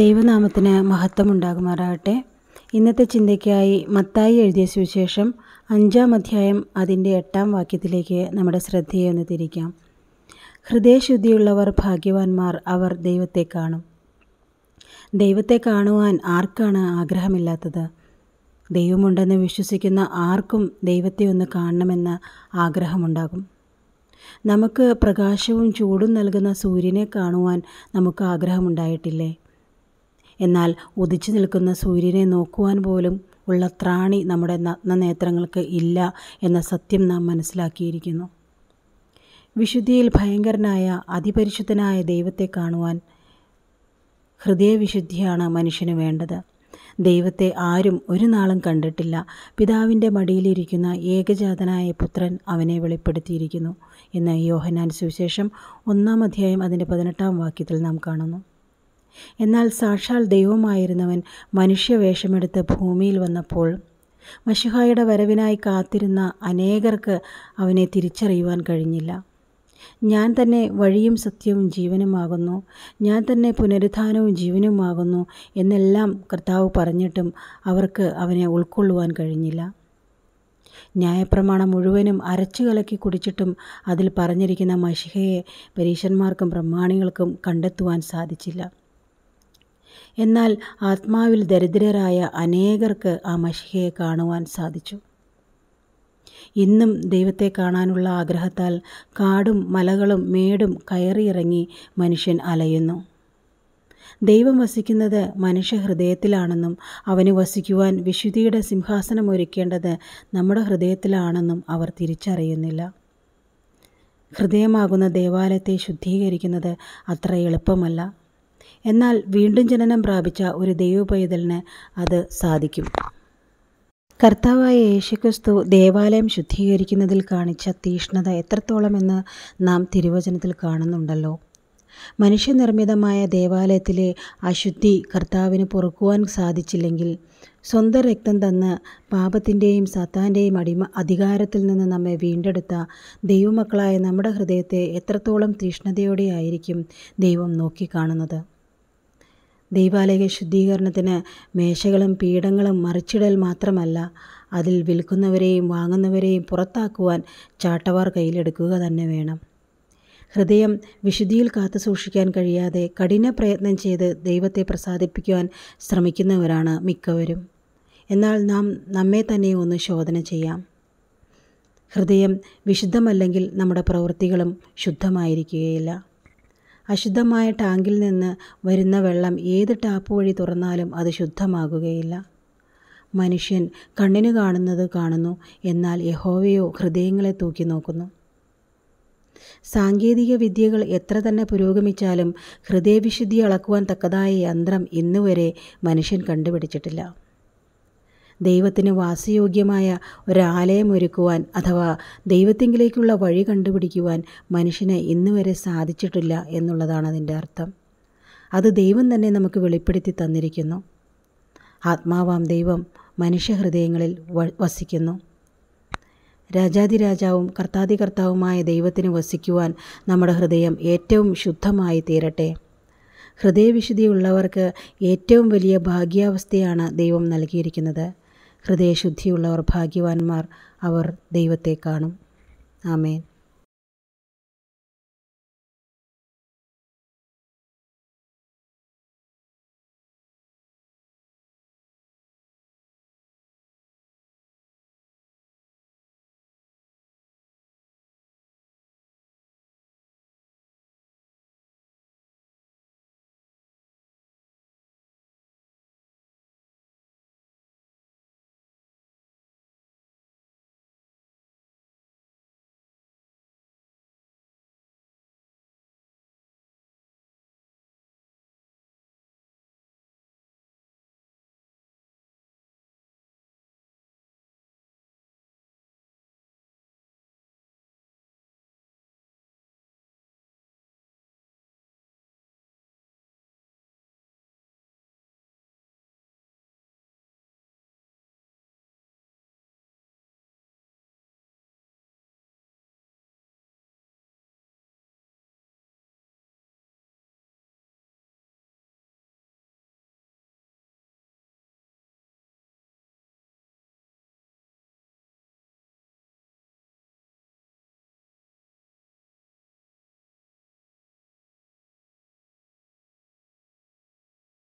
ദൈവനാമത്തിന് മഹത്വമുണ്ടാകുമാറാകട്ടെ ഇന്നത്തെ ചിന്തയ്ക്കായി മത്തായി എഴുതിയ സുവിശേഷം അഞ്ചാം അധ്യായം അതിൻ്റെ എട്ടാം വാക്യത്തിലേക്ക് നമ്മുടെ ശ്രദ്ധയെ ഒന്ന് തിരിക്കാം ഹൃദയശുദ്ധിയുള്ളവർ ഭാഗ്യവാന്മാർ അവർ ദൈവത്തെ കാണും ദൈവത്തെ കാണുവാൻ ആർക്കാണ് ആഗ്രഹമില്ലാത്തത് ദൈവമുണ്ടെന്ന് വിശ്വസിക്കുന്ന ആർക്കും ദൈവത്തെ ഒന്ന് കാണണമെന്ന ആഗ്രഹമുണ്ടാകും നമുക്ക് പ്രകാശവും ചൂടും നൽകുന്ന സൂര്യനെ കാണുവാൻ നമുക്ക് ആഗ്രഹമുണ്ടായിട്ടില്ലേ എന്നാൽ ഉദിച്ചു നിൽക്കുന്ന സൂര്യനെ നോക്കുവാൻ പോലും ഉള്ള ത്രാണി നമ്മുടെ നഗ്നനേത്രങ്ങൾക്ക് ഇല്ല എന്ന സത്യം നാം മനസ്സിലാക്കിയിരിക്കുന്നു വിശുദ്ധിയിൽ ഭയങ്കരനായ അതിപരിശുദ്ധനായ ദൈവത്തെ കാണുവാൻ ഹൃദയവിശുദ്ധിയാണ് മനുഷ്യന് വേണ്ടത് ദൈവത്തെ ആരും ഒരു നാളും കണ്ടിട്ടില്ല പിതാവിൻ്റെ മടിയിലിരിക്കുന്ന ഏകജാതനായ പുത്രൻ അവനെ വെളിപ്പെടുത്തിയിരിക്കുന്നു എന്ന് യോഹനാൻ സുവിശേഷം ഒന്നാം അധ്യായം അതിൻ്റെ പതിനെട്ടാം വാക്യത്തിൽ നാം കാണുന്നു എന്നാൽ സാക്ഷാൽ ദൈവമായിരുന്നവൻ മനുഷ്യവേഷമെടുത്ത് ഭൂമിയിൽ വന്നപ്പോൾ മഷിഹായുടെ വരവിനായി കാത്തിരുന്ന അനേകർക്ക് അവനെ തിരിച്ചറിയുവാൻ കഴിഞ്ഞില്ല ഞാൻ തന്നെ വഴിയും സത്യവും ജീവനുമാകുന്നു ഞാൻ തന്നെ പുനരുത്ഥാനവും ജീവനുമാകുന്നു എന്നെല്ലാം കർത്താവ് പറഞ്ഞിട്ടും അവർക്ക് അവനെ ഉൾക്കൊള്ളുവാൻ കഴിഞ്ഞില്ല ന്യായപ്രമാണം മുഴുവനും അരച്ചു കലക്കി കുടിച്ചിട്ടും അതിൽ പറഞ്ഞിരിക്കുന്ന മഷിഹയെ പരീശന്മാർക്കും പ്രമാണികൾക്കും കണ്ടെത്തുവാൻ സാധിച്ചില്ല എന്നാൽ ആത്മാവിൽ ദരിദ്രരായ അനേകർക്ക് ആ മഷിഹയെ കാണുവാൻ സാധിച്ചു ഇന്നും ദൈവത്തെ കാണാനുള്ള ആഗ്രഹത്താൽ കാടും മലകളും മേടും കയറിയിറങ്ങി മനുഷ്യൻ അലയുന്നു ദൈവം വസിക്കുന്നത് മനുഷ്യഹൃദയത്തിലാണെന്നും അവന് വസിക്കുവാൻ വിശുദ്ധിയുടെ സിംഹാസനം ഒരുക്കേണ്ടത് നമ്മുടെ ഹൃദയത്തിലാണെന്നും അവർ തിരിച്ചറിയുന്നില്ല ഹൃദയമാകുന്ന ദേവാലയത്തെ ശുദ്ധീകരിക്കുന്നത് അത്ര എളുപ്പമല്ല എന്നാൽ വീണ്ടും ജനനം പ്രാപിച്ച ഒരു ദൈവപൈതലിന് അത് സാധിക്കും കർത്താവായ യേശുക്രിസ്തു ദേവാലയം ശുദ്ധീകരിക്കുന്നതിൽ കാണിച്ച തീഷ്ണത എത്രത്തോളമെന്ന് നാം തിരുവചനത്തിൽ കാണുന്നുണ്ടല്ലോ മനുഷ്യനിർമ്മിതമായ ദേവാലയത്തിലെ അശുദ്ധി കർത്താവിന് പൊറുക്കുവാൻ സാധിച്ചില്ലെങ്കിൽ സ്വന്തം രക്തം തന്ന് പാപത്തിൻ്റെയും സത്താൻ്റെയും അടിമ അധികാരത്തിൽ നിന്ന് നമ്മെ വീണ്ടെടുത്ത ദൈവമക്കളായ നമ്മുടെ ഹൃദയത്തെ എത്രത്തോളം തീഷ്ണതയോടെയായിരിക്കും ദൈവം നോക്കിക്കാണുന്നത് ദൈവാലയ ശുദ്ധീകരണത്തിന് മേശകളും പീഠങ്ങളും മറിച്ചിടൽ മാത്രമല്ല അതിൽ വിൽക്കുന്നവരെയും വാങ്ങുന്നവരെയും പുറത്താക്കുവാൻ ചാട്ടവാർ കയ്യിലെടുക്കുക തന്നെ വേണം ഹൃദയം വിശുദ്ധിയിൽ കാത്തു സൂക്ഷിക്കാൻ കഴിയാതെ കഠിന പ്രയത്നം ചെയ്ത് ദൈവത്തെ പ്രസാദിപ്പിക്കുവാൻ ശ്രമിക്കുന്നവരാണ് മിക്കവരും എന്നാൽ നാം നമ്മെ തന്നെ ഒന്ന് ശോധന ചെയ്യാം ഹൃദയം വിശുദ്ധമല്ലെങ്കിൽ നമ്മുടെ പ്രവൃത്തികളും ശുദ്ധമായിരിക്കുകയില്ല അശുദ്ധമായ ടാങ്കിൽ നിന്ന് വരുന്ന വെള്ളം ഏത് ടാപ്പ് വഴി തുറന്നാലും അത് ശുദ്ധമാകുകയില്ല മനുഷ്യൻ കണ്ണിന് കാണുന്നത് കാണുന്നു എന്നാൽ യഹോവയോ ഹൃദയങ്ങളെ തൂക്കി നോക്കുന്നു സാങ്കേതിക വിദ്യകൾ എത്ര തന്നെ പുരോഗമിച്ചാലും ഹൃദയവിശുദ്ധി അളക്കുവാൻ തക്കതായ യന്ത്രം ഇന്നുവരെ മനുഷ്യൻ കണ്ടുപിടിച്ചിട്ടില്ല ദൈവത്തിന് വാസയോഗ്യമായ ഒരാലയം ഒരുക്കുവാൻ അഥവാ ദൈവത്തിങ്കിലേക്കുള്ള വഴി കണ്ടുപിടിക്കുവാൻ മനുഷ്യന് ഇന്നു വരെ സാധിച്ചിട്ടില്ല എന്നുള്ളതാണ് അതിൻ്റെ അർത്ഥം അത് ദൈവം തന്നെ നമുക്ക് വെളിപ്പെടുത്തി തന്നിരിക്കുന്നു ആത്മാവാം ദൈവം മനുഷ്യഹൃദയങ്ങളിൽ വസിക്കുന്നു രാജാതിരാജാവും കർത്താതികർത്താവുമായ ദൈവത്തിന് വസിക്കുവാൻ നമ്മുടെ ഹൃദയം ഏറ്റവും ശുദ്ധമായി തീരട്ടെ ഹൃദയവിശുദ്ധിയുള്ളവർക്ക് ഏറ്റവും വലിയ ഭാഗ്യാവസ്ഥയാണ് ദൈവം നൽകിയിരിക്കുന്നത് ഹൃദയശുദ്ധിയുള്ളവർ ഭാഗ്യവാന്മാർ അവർ ദൈവത്തെ കാണും ആമേൻ